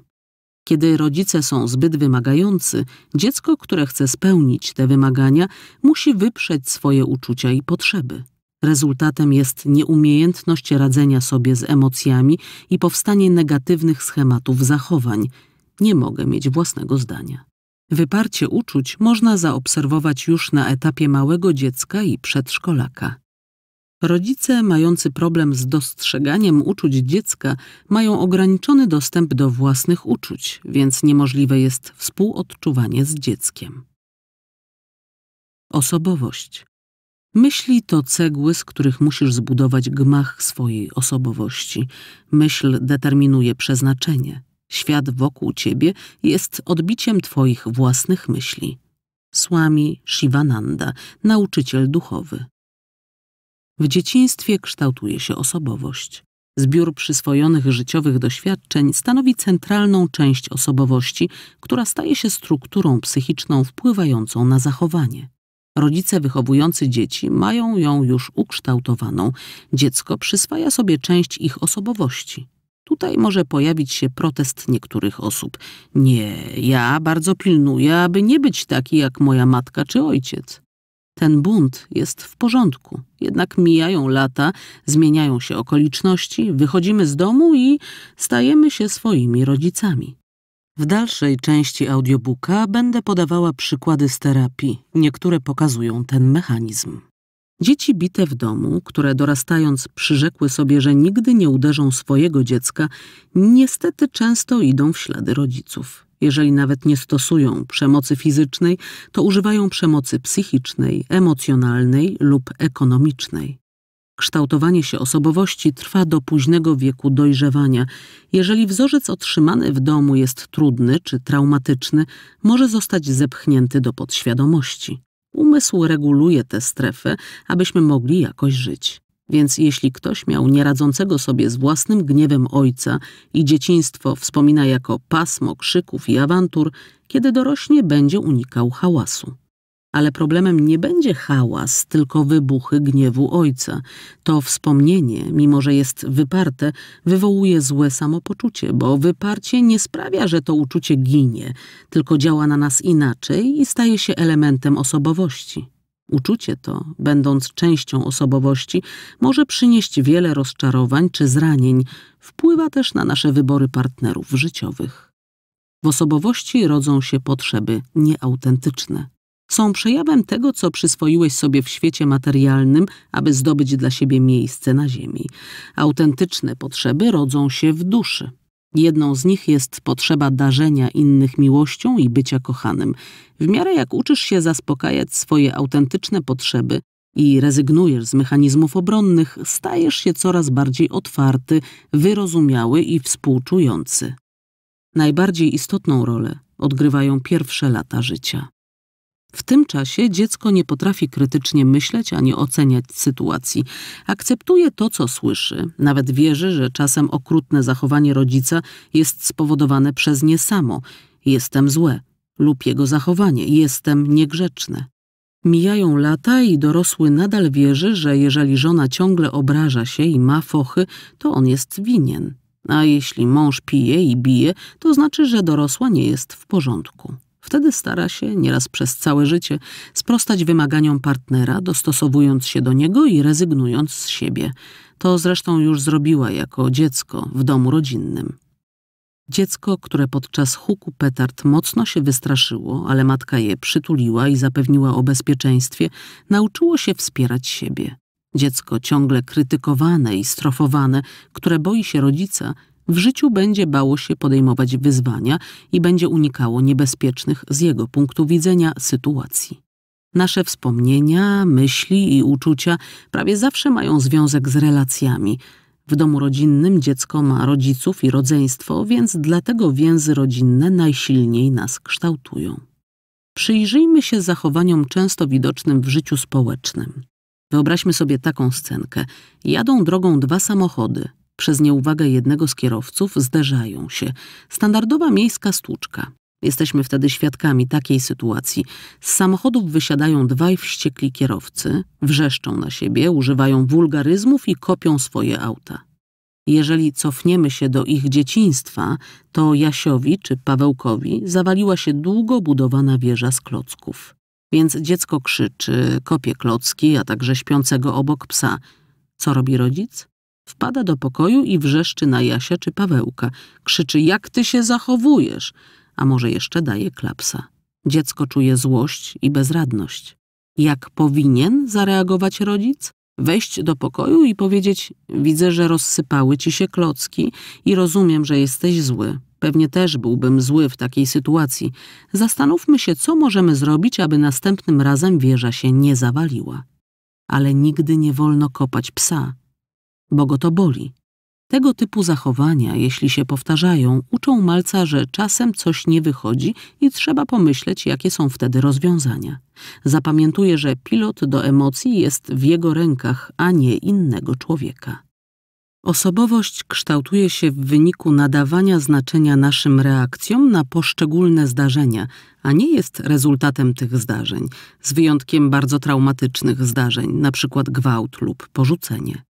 Kiedy rodzice są zbyt wymagający, dziecko, które chce spełnić te wymagania, musi wyprzeć swoje uczucia i potrzeby. Rezultatem jest nieumiejętność radzenia sobie z emocjami i powstanie negatywnych schematów zachowań. Nie mogę mieć własnego zdania. Wyparcie uczuć można zaobserwować już na etapie małego dziecka i przedszkolaka. Rodzice mający problem z dostrzeganiem uczuć dziecka mają ograniczony dostęp do własnych uczuć, więc niemożliwe jest współodczuwanie z dzieckiem. Osobowość. Myśli to cegły, z których musisz zbudować gmach swojej osobowości. Myśl determinuje przeznaczenie. Świat wokół ciebie jest odbiciem twoich własnych myśli. Swami Shivananda, nauczyciel duchowy. W dzieciństwie kształtuje się osobowość. Zbiór przyswojonych życiowych doświadczeń stanowi centralną część osobowości, która staje się strukturą psychiczną wpływającą na zachowanie. Rodzice wychowujący dzieci mają ją już ukształtowaną. Dziecko przyswaja sobie część ich osobowości. Tutaj może pojawić się protest niektórych osób. Nie, ja bardzo pilnuję, aby nie być taki jak moja matka czy ojciec. Ten bunt jest w porządku, jednak mijają lata, zmieniają się okoliczności, wychodzimy z domu i stajemy się swoimi rodzicami. W dalszej części audiobooka będę podawała przykłady z terapii. Niektóre pokazują ten mechanizm. Dzieci bite w domu, które dorastając przyrzekły sobie, że nigdy nie uderzą swojego dziecka, niestety często idą w ślady rodziców. Jeżeli nawet nie stosują przemocy fizycznej, to używają przemocy psychicznej, emocjonalnej lub ekonomicznej. Kształtowanie się osobowości trwa do późnego wieku dojrzewania. Jeżeli wzorzec otrzymany w domu jest trudny czy traumatyczny, może zostać zepchnięty do podświadomości. Umysł reguluje tę strefę, abyśmy mogli jakoś żyć. Więc jeśli ktoś miał nieradzącego sobie z własnym gniewem ojca i dzieciństwo wspomina jako pasmo krzyków i awantur, kiedy dorośnie będzie unikał hałasu. Ale problemem nie będzie hałas, tylko wybuchy gniewu ojca. To wspomnienie, mimo że jest wyparte, wywołuje złe samopoczucie, bo wyparcie nie sprawia, że to uczucie ginie, tylko działa na nas inaczej i staje się elementem osobowości. Uczucie to, będąc częścią osobowości, może przynieść wiele rozczarowań czy zranień, wpływa też na nasze wybory partnerów życiowych. W osobowości rodzą się potrzeby nieautentyczne. Są przejawem tego, co przyswoiłeś sobie w świecie materialnym, aby zdobyć dla siebie miejsce na ziemi. Autentyczne potrzeby rodzą się w duszy. Jedną z nich jest potrzeba darzenia innych miłością i bycia kochanym. W miarę jak uczysz się zaspokajać swoje autentyczne potrzeby i rezygnujesz z mechanizmów obronnych, stajesz się coraz bardziej otwarty, wyrozumiały i współczujący. Najbardziej istotną rolę odgrywają pierwsze lata życia. W tym czasie dziecko nie potrafi krytycznie myśleć ani oceniać sytuacji. Akceptuje to, co słyszy, nawet wierzy, że czasem okrutne zachowanie rodzica jest spowodowane przez nie samo. Jestem złe lub jego zachowanie. Jestem niegrzeczne. Mijają lata i dorosły nadal wierzy, że jeżeli żona ciągle obraża się i ma fochy, to on jest winien. A jeśli mąż pije i bije, to znaczy, że dorosła nie jest w porządku. Wtedy stara się, nieraz przez całe życie, sprostać wymaganiom partnera, dostosowując się do niego i rezygnując z siebie. To zresztą już zrobiła jako dziecko w domu rodzinnym. Dziecko, które podczas huku petard mocno się wystraszyło, ale matka je przytuliła i zapewniła o bezpieczeństwie, nauczyło się wspierać siebie. Dziecko ciągle krytykowane i strofowane, które boi się rodzica, w życiu będzie bało się podejmować wyzwania i będzie unikało niebezpiecznych z jego punktu widzenia sytuacji. Nasze wspomnienia, myśli i uczucia prawie zawsze mają związek z relacjami. W domu rodzinnym dziecko ma rodziców i rodzeństwo, więc dlatego więzy rodzinne najsilniej nas kształtują. Przyjrzyjmy się zachowaniom często widocznym w życiu społecznym. Wyobraźmy sobie taką scenkę. Jadą drogą dwa samochody przez nieuwagę jednego z kierowców zderzają się. Standardowa miejska stłuczka. Jesteśmy wtedy świadkami takiej sytuacji. Z samochodów wysiadają dwaj wściekli kierowcy, wrzeszczą na siebie, używają wulgaryzmów i kopią swoje auta. Jeżeli cofniemy się do ich dzieciństwa, to Jasiowi czy Pawełkowi zawaliła się długo budowana wieża z klocków. Więc dziecko krzyczy, kopie klocki, a także śpiącego obok psa. Co robi rodzic? Wpada do pokoju i wrzeszczy na Jasia czy Pawełka. Krzyczy, jak ty się zachowujesz? A może jeszcze daje klapsa. Dziecko czuje złość i bezradność. Jak powinien zareagować rodzic? Wejść do pokoju i powiedzieć, widzę, że rozsypały ci się klocki i rozumiem, że jesteś zły. Pewnie też byłbym zły w takiej sytuacji. Zastanówmy się, co możemy zrobić, aby następnym razem wieża się nie zawaliła. Ale nigdy nie wolno kopać psa, bo go to boli. Tego typu zachowania, jeśli się powtarzają, uczą malca, że czasem coś nie wychodzi i trzeba pomyśleć, jakie są wtedy rozwiązania. Zapamiętuje, że pilot do emocji jest w jego rękach, a nie innego człowieka. Osobowość kształtuje się w wyniku nadawania znaczenia naszym reakcjom na poszczególne zdarzenia, a nie jest rezultatem tych zdarzeń, z wyjątkiem bardzo traumatycznych zdarzeń, np. gwałt lub porzucenie.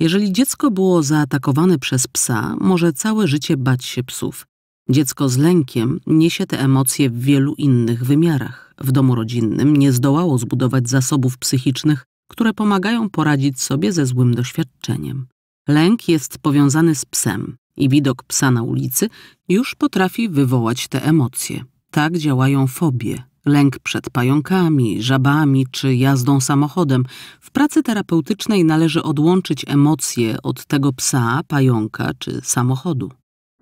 Jeżeli dziecko było zaatakowane przez psa, może całe życie bać się psów. Dziecko z lękiem niesie te emocje w wielu innych wymiarach. W domu rodzinnym nie zdołało zbudować zasobów psychicznych, które pomagają poradzić sobie ze złym doświadczeniem. Lęk jest powiązany z psem i widok psa na ulicy już potrafi wywołać te emocje. Tak działają fobie, Lęk przed pająkami, żabami czy jazdą samochodem. W pracy terapeutycznej należy odłączyć emocje od tego psa, pająka czy samochodu.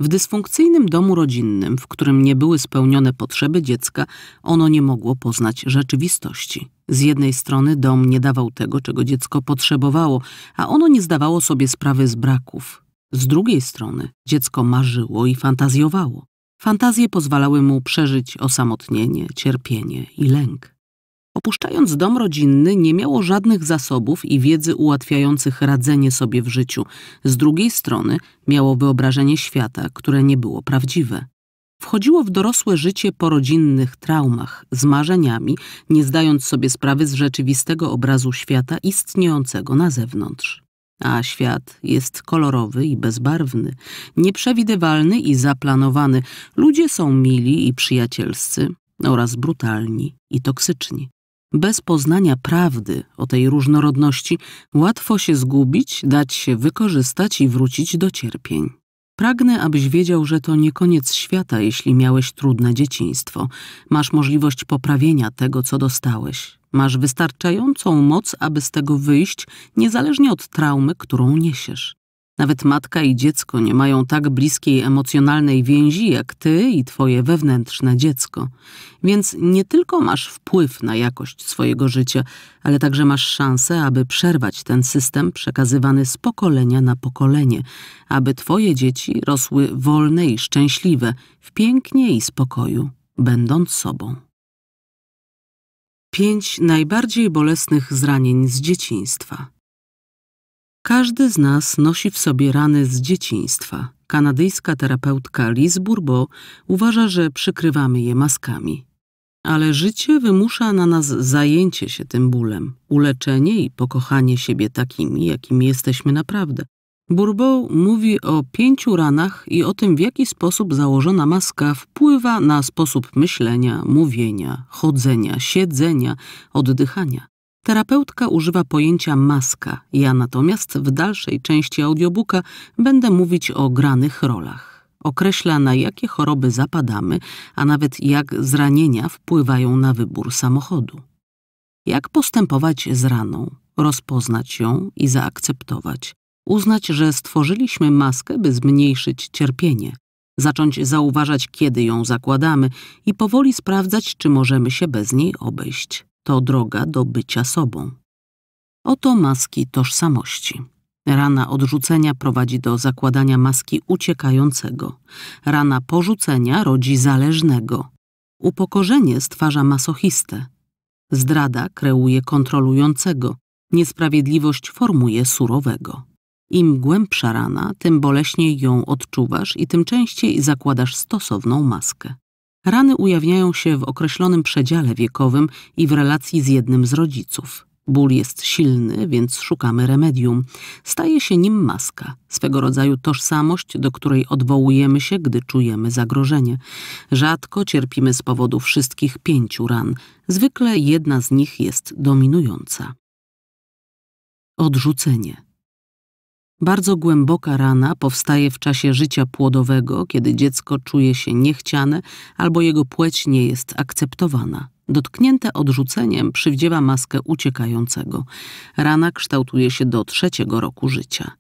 W dysfunkcyjnym domu rodzinnym, w którym nie były spełnione potrzeby dziecka, ono nie mogło poznać rzeczywistości. Z jednej strony dom nie dawał tego, czego dziecko potrzebowało, a ono nie zdawało sobie sprawy z braków. Z drugiej strony dziecko marzyło i fantazjowało. Fantazje pozwalały mu przeżyć osamotnienie, cierpienie i lęk. Opuszczając dom rodzinny, nie miało żadnych zasobów i wiedzy ułatwiających radzenie sobie w życiu. Z drugiej strony miało wyobrażenie świata, które nie było prawdziwe. Wchodziło w dorosłe życie po rodzinnych traumach, z marzeniami, nie zdając sobie sprawy z rzeczywistego obrazu świata istniejącego na zewnątrz. A świat jest kolorowy i bezbarwny, nieprzewidywalny i zaplanowany. Ludzie są mili i przyjacielscy oraz brutalni i toksyczni. Bez poznania prawdy o tej różnorodności łatwo się zgubić, dać się wykorzystać i wrócić do cierpień. Pragnę, abyś wiedział, że to nie koniec świata, jeśli miałeś trudne dzieciństwo. Masz możliwość poprawienia tego, co dostałeś. Masz wystarczającą moc, aby z tego wyjść, niezależnie od traumy, którą niesiesz. Nawet matka i dziecko nie mają tak bliskiej emocjonalnej więzi jak ty i twoje wewnętrzne dziecko. Więc nie tylko masz wpływ na jakość swojego życia, ale także masz szansę, aby przerwać ten system przekazywany z pokolenia na pokolenie, aby twoje dzieci rosły wolne i szczęśliwe, w pięknie i spokoju, będąc sobą. Pięć najbardziej bolesnych zranień z dzieciństwa. Każdy z nas nosi w sobie rany z dzieciństwa. Kanadyjska terapeutka Liz Burbo uważa, że przykrywamy je maskami. Ale życie wymusza na nas zajęcie się tym bólem, uleczenie i pokochanie siebie takimi, jakimi jesteśmy naprawdę. Burbo mówi o pięciu ranach i o tym, w jaki sposób założona maska wpływa na sposób myślenia, mówienia, chodzenia, siedzenia, oddychania. Terapeutka używa pojęcia maska, ja natomiast w dalszej części audiobooka będę mówić o granych rolach. Określa, na jakie choroby zapadamy, a nawet jak zranienia wpływają na wybór samochodu. Jak postępować z raną, rozpoznać ją i zaakceptować. Uznać, że stworzyliśmy maskę, by zmniejszyć cierpienie. Zacząć zauważać, kiedy ją zakładamy i powoli sprawdzać, czy możemy się bez niej obejść to droga do bycia sobą. Oto maski tożsamości. Rana odrzucenia prowadzi do zakładania maski uciekającego. Rana porzucenia rodzi zależnego. Upokorzenie stwarza masochistę. Zdrada kreuje kontrolującego. Niesprawiedliwość formuje surowego. Im głębsza rana, tym boleśniej ją odczuwasz i tym częściej zakładasz stosowną maskę. Rany ujawniają się w określonym przedziale wiekowym i w relacji z jednym z rodziców. Ból jest silny, więc szukamy remedium. Staje się nim maska, swego rodzaju tożsamość, do której odwołujemy się, gdy czujemy zagrożenie. Rzadko cierpimy z powodu wszystkich pięciu ran. Zwykle jedna z nich jest dominująca. Odrzucenie. Bardzo głęboka rana powstaje w czasie życia płodowego, kiedy dziecko czuje się niechciane albo jego płeć nie jest akceptowana. Dotknięte odrzuceniem przywdziewa maskę uciekającego. Rana kształtuje się do trzeciego roku życia.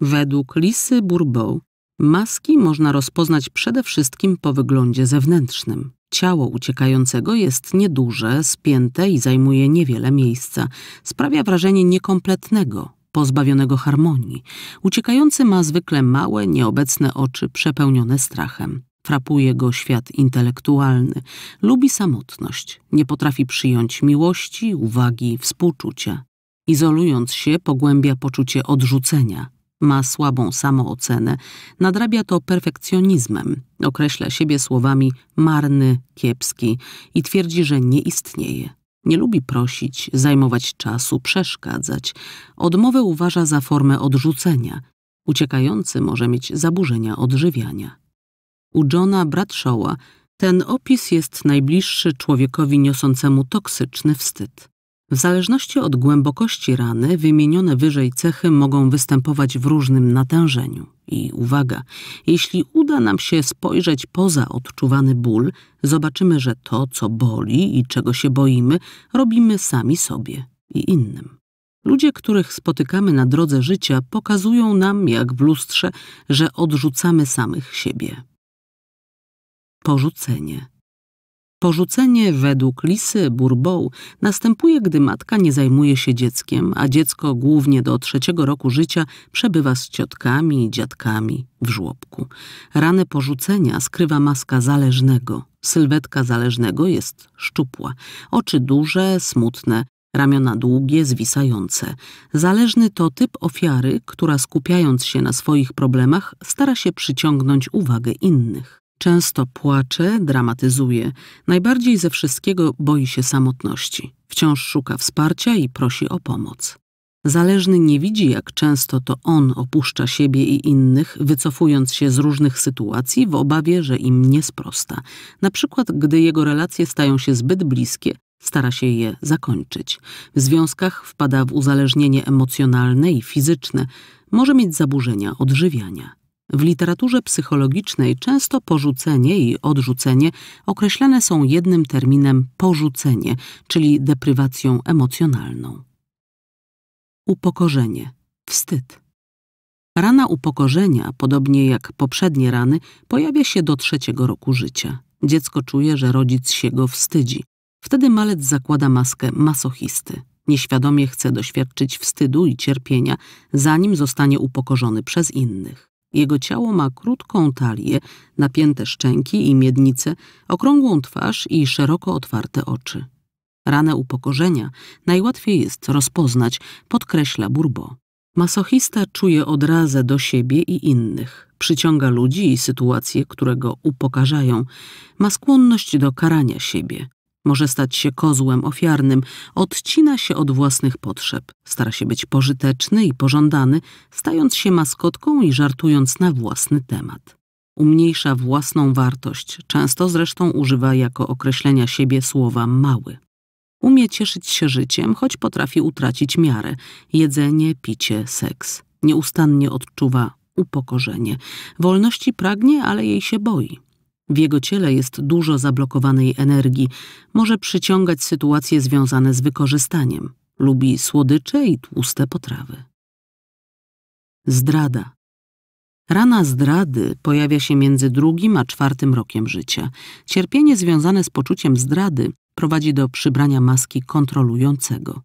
Według Lisy Bourbeau maski można rozpoznać przede wszystkim po wyglądzie zewnętrznym. Ciało uciekającego jest nieduże, spięte i zajmuje niewiele miejsca. Sprawia wrażenie niekompletnego, pozbawionego harmonii. Uciekający ma zwykle małe, nieobecne oczy przepełnione strachem. Frapuje go świat intelektualny, lubi samotność, nie potrafi przyjąć miłości, uwagi, współczucia. Izolując się, pogłębia poczucie odrzucenia. Ma słabą samoocenę, nadrabia to perfekcjonizmem, określa siebie słowami marny, kiepski i twierdzi, że nie istnieje. Nie lubi prosić, zajmować czasu, przeszkadzać. Odmowę uważa za formę odrzucenia. Uciekający może mieć zaburzenia odżywiania. U Johna Bradshawa ten opis jest najbliższy człowiekowi niosącemu toksyczny wstyd. W zależności od głębokości rany, wymienione wyżej cechy mogą występować w różnym natężeniu. I uwaga, jeśli uda nam się spojrzeć poza odczuwany ból, zobaczymy, że to, co boli i czego się boimy, robimy sami sobie i innym. Ludzie, których spotykamy na drodze życia, pokazują nam, jak w lustrze, że odrzucamy samych siebie. Porzucenie. Porzucenie według Lisy Bourbeau następuje, gdy matka nie zajmuje się dzieckiem, a dziecko głównie do trzeciego roku życia przebywa z ciotkami i dziadkami w żłobku. Rany porzucenia skrywa maska zależnego. Sylwetka zależnego jest szczupła, oczy duże, smutne, ramiona długie, zwisające. Zależny to typ ofiary, która skupiając się na swoich problemach stara się przyciągnąć uwagę innych. Często płacze, dramatyzuje. Najbardziej ze wszystkiego boi się samotności. Wciąż szuka wsparcia i prosi o pomoc. Zależny nie widzi, jak często to on opuszcza siebie i innych, wycofując się z różnych sytuacji w obawie, że im nie sprosta. Na przykład, gdy jego relacje stają się zbyt bliskie, stara się je zakończyć. W związkach wpada w uzależnienie emocjonalne i fizyczne, może mieć zaburzenia odżywiania. W literaturze psychologicznej często porzucenie i odrzucenie określane są jednym terminem porzucenie, czyli deprywacją emocjonalną. Upokorzenie, wstyd. Rana upokorzenia, podobnie jak poprzednie rany, pojawia się do trzeciego roku życia. Dziecko czuje, że rodzic się go wstydzi. Wtedy malec zakłada maskę masochisty. Nieświadomie chce doświadczyć wstydu i cierpienia, zanim zostanie upokorzony przez innych. Jego ciało ma krótką talię, napięte szczęki i miednice, okrągłą twarz i szeroko otwarte oczy. Ranę upokorzenia najłatwiej jest rozpoznać, podkreśla Burbo. Masochista czuje odrazę do siebie i innych, przyciąga ludzi i sytuacje, które go upokarzają, ma skłonność do karania siebie, może stać się kozłem ofiarnym, odcina się od własnych potrzeb, stara się być pożyteczny i pożądany, stając się maskotką i żartując na własny temat. Umniejsza własną wartość, często zresztą używa jako określenia siebie słowa mały. Umie cieszyć się życiem, choć potrafi utracić miarę jedzenie, picie, seks. Nieustannie odczuwa upokorzenie. Wolności pragnie, ale jej się boi. W jego ciele jest dużo zablokowanej energii, może przyciągać sytuacje związane z wykorzystaniem. Lubi słodycze i tłuste potrawy. Zdrada. Rana zdrady pojawia się między drugim a czwartym rokiem życia. Cierpienie związane z poczuciem zdrady prowadzi do przybrania maski kontrolującego.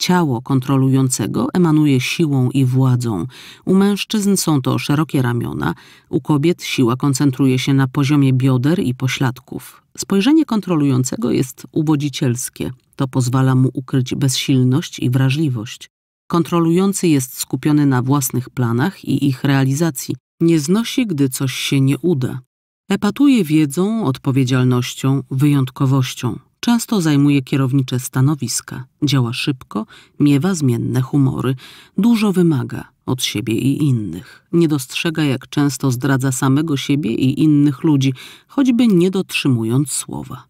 Ciało kontrolującego emanuje siłą i władzą. U mężczyzn są to szerokie ramiona, u kobiet siła koncentruje się na poziomie bioder i pośladków. Spojrzenie kontrolującego jest uwodzicielskie. To pozwala mu ukryć bezsilność i wrażliwość. Kontrolujący jest skupiony na własnych planach i ich realizacji. Nie znosi, gdy coś się nie uda. Epatuje wiedzą, odpowiedzialnością, wyjątkowością. Często zajmuje kierownicze stanowiska, działa szybko, miewa zmienne humory, dużo wymaga od siebie i innych. Nie dostrzega, jak często zdradza samego siebie i innych ludzi, choćby nie dotrzymując słowa.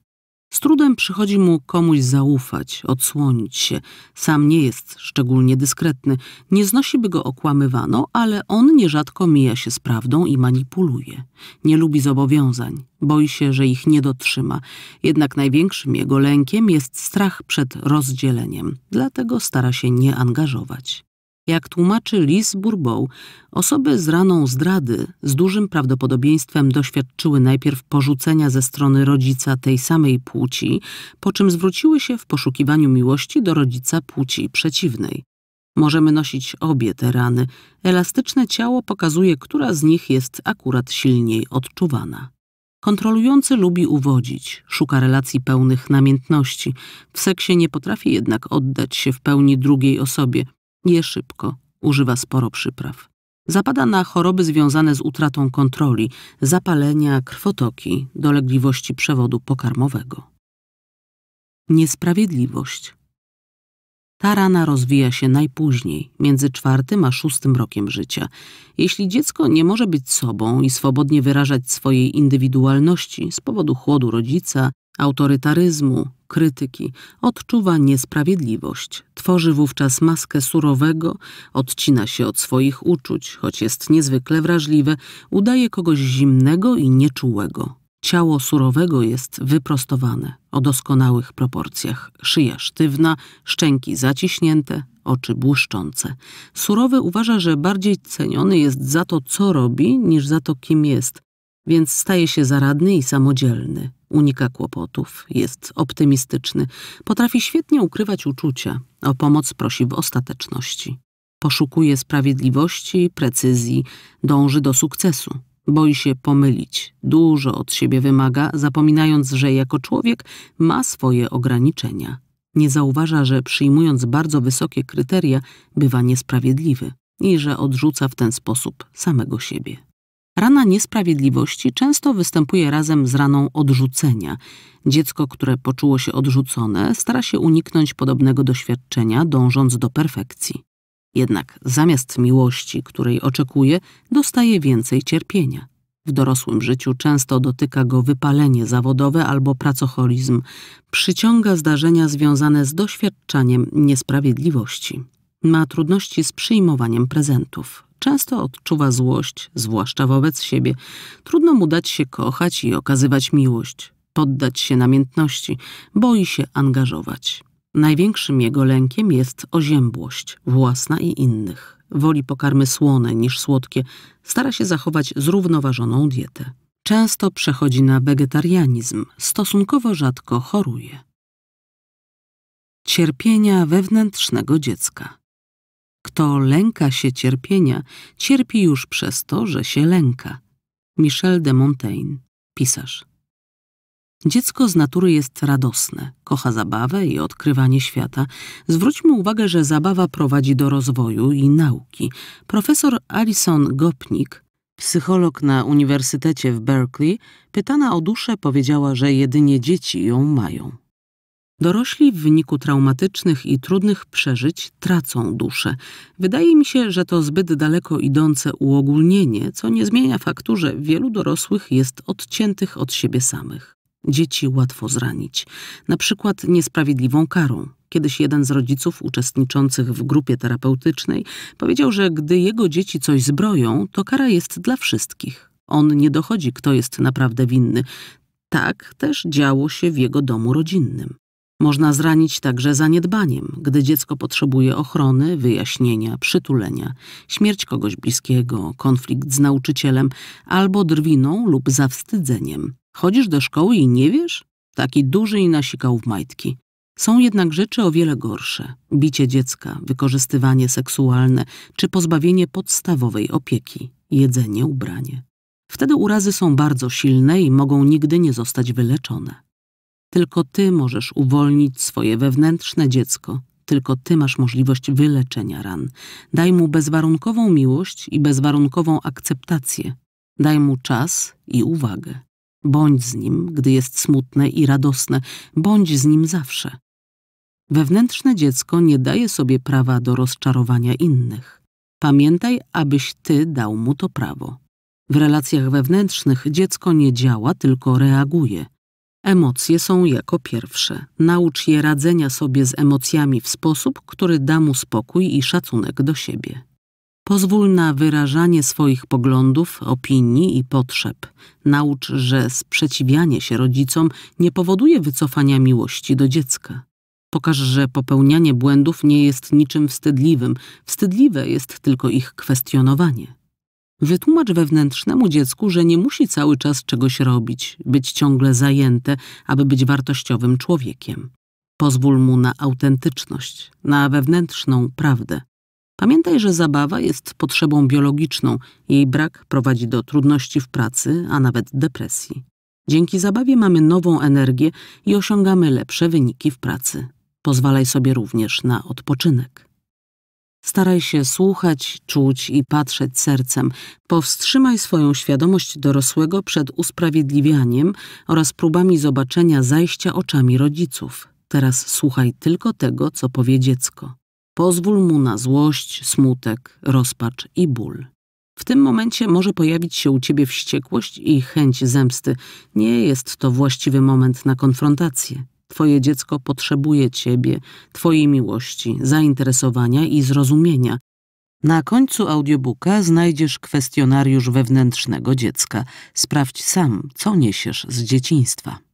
Z trudem przychodzi mu komuś zaufać, odsłonić się. Sam nie jest szczególnie dyskretny, nie znosi by go okłamywano, ale on nierzadko mija się z prawdą i manipuluje. Nie lubi zobowiązań, boi się, że ich nie dotrzyma. Jednak największym jego lękiem jest strach przed rozdzieleniem, dlatego stara się nie angażować. Jak tłumaczy Liz Bourbeau, osoby z raną zdrady z dużym prawdopodobieństwem doświadczyły najpierw porzucenia ze strony rodzica tej samej płci, po czym zwróciły się w poszukiwaniu miłości do rodzica płci przeciwnej. Możemy nosić obie te rany. Elastyczne ciało pokazuje, która z nich jest akurat silniej odczuwana. Kontrolujący lubi uwodzić, szuka relacji pełnych namiętności. W seksie nie potrafi jednak oddać się w pełni drugiej osobie, nie szybko, używa sporo przypraw. Zapada na choroby związane z utratą kontroli, zapalenia, krwotoki, dolegliwości przewodu pokarmowego. Niesprawiedliwość. Ta rana rozwija się najpóźniej, między czwartym a szóstym rokiem życia. Jeśli dziecko nie może być sobą i swobodnie wyrażać swojej indywidualności z powodu chłodu rodzica, autorytaryzmu, krytyki, odczuwa niesprawiedliwość, tworzy wówczas maskę surowego, odcina się od swoich uczuć, choć jest niezwykle wrażliwe, udaje kogoś zimnego i nieczułego. Ciało surowego jest wyprostowane, o doskonałych proporcjach, szyja sztywna, szczęki zaciśnięte, oczy błyszczące. Surowy uważa, że bardziej ceniony jest za to, co robi, niż za to, kim jest, więc staje się zaradny i samodzielny unika kłopotów, jest optymistyczny, potrafi świetnie ukrywać uczucia, o pomoc prosi w ostateczności. Poszukuje sprawiedliwości, precyzji, dąży do sukcesu. Boi się pomylić, dużo od siebie wymaga, zapominając, że jako człowiek ma swoje ograniczenia. Nie zauważa, że przyjmując bardzo wysokie kryteria, bywa niesprawiedliwy i że odrzuca w ten sposób samego siebie. Rana niesprawiedliwości często występuje razem z raną odrzucenia. Dziecko, które poczuło się odrzucone, stara się uniknąć podobnego doświadczenia, dążąc do perfekcji. Jednak zamiast miłości, której oczekuje, dostaje więcej cierpienia. W dorosłym życiu często dotyka go wypalenie zawodowe albo pracocholizm. Przyciąga zdarzenia związane z doświadczaniem niesprawiedliwości. Ma trudności z przyjmowaniem prezentów. Często odczuwa złość, zwłaszcza wobec siebie. Trudno mu dać się kochać i okazywać miłość, poddać się namiętności, boi się angażować. Największym jego lękiem jest oziębłość, własna i innych. Woli pokarmy słone niż słodkie, stara się zachować zrównoważoną dietę. Często przechodzi na wegetarianizm, stosunkowo rzadko choruje. Cierpienia wewnętrznego dziecka. Kto lęka się cierpienia, cierpi już przez to, że się lęka. Michel de Montaigne, pisarz. Dziecko z natury jest radosne, kocha zabawę i odkrywanie świata. Zwróćmy uwagę, że zabawa prowadzi do rozwoju i nauki. Profesor Alison Gopnik, psycholog na Uniwersytecie w Berkeley, pytana o duszę powiedziała, że jedynie dzieci ją mają. Dorośli w wyniku traumatycznych i trudnych przeżyć tracą duszę. Wydaje mi się, że to zbyt daleko idące uogólnienie, co nie zmienia faktu, że wielu dorosłych jest odciętych od siebie samych. Dzieci łatwo zranić, na przykład niesprawiedliwą karą. Kiedyś jeden z rodziców uczestniczących w grupie terapeutycznej powiedział, że gdy jego dzieci coś zbroją, to kara jest dla wszystkich. On nie dochodzi, kto jest naprawdę winny. Tak też działo się w jego domu rodzinnym. Można zranić także zaniedbaniem, gdy dziecko potrzebuje ochrony, wyjaśnienia, przytulenia, śmierć kogoś bliskiego, konflikt z nauczycielem albo drwiną lub zawstydzeniem. Chodzisz do szkoły i nie wiesz? Taki duży i nasikał w majtki. Są jednak rzeczy o wiele gorsze. Bicie dziecka, wykorzystywanie seksualne czy pozbawienie podstawowej opieki, jedzenie, ubranie. Wtedy urazy są bardzo silne i mogą nigdy nie zostać wyleczone. Tylko ty możesz uwolnić swoje wewnętrzne dziecko. Tylko ty masz możliwość wyleczenia ran. Daj mu bezwarunkową miłość i bezwarunkową akceptację. Daj mu czas i uwagę. Bądź z nim, gdy jest smutne i radosne. Bądź z nim zawsze. Wewnętrzne dziecko nie daje sobie prawa do rozczarowania innych. Pamiętaj, abyś ty dał mu to prawo. W relacjach wewnętrznych dziecko nie działa, tylko reaguje. Emocje są jako pierwsze. Naucz je radzenia sobie z emocjami w sposób, który da mu spokój i szacunek do siebie. Pozwól na wyrażanie swoich poglądów, opinii i potrzeb. Naucz, że sprzeciwianie się rodzicom nie powoduje wycofania miłości do dziecka. Pokaż, że popełnianie błędów nie jest niczym wstydliwym. Wstydliwe jest tylko ich kwestionowanie. Wytłumacz wewnętrznemu dziecku, że nie musi cały czas czegoś robić, być ciągle zajęte, aby być wartościowym człowiekiem. Pozwól mu na autentyczność, na wewnętrzną prawdę. Pamiętaj, że zabawa jest potrzebą biologiczną, jej brak prowadzi do trudności w pracy, a nawet depresji. Dzięki zabawie mamy nową energię i osiągamy lepsze wyniki w pracy. Pozwalaj sobie również na odpoczynek. Staraj się słuchać, czuć i patrzeć sercem. Powstrzymaj swoją świadomość dorosłego przed usprawiedliwianiem oraz próbami zobaczenia zajścia oczami rodziców. Teraz słuchaj tylko tego, co powie dziecko. Pozwól mu na złość, smutek, rozpacz i ból. W tym momencie może pojawić się u ciebie wściekłość i chęć zemsty. Nie jest to właściwy moment na konfrontację. Twoje dziecko potrzebuje Ciebie, Twojej miłości, zainteresowania i zrozumienia. Na końcu audiobooka znajdziesz kwestionariusz wewnętrznego dziecka. Sprawdź sam, co niesiesz z dzieciństwa.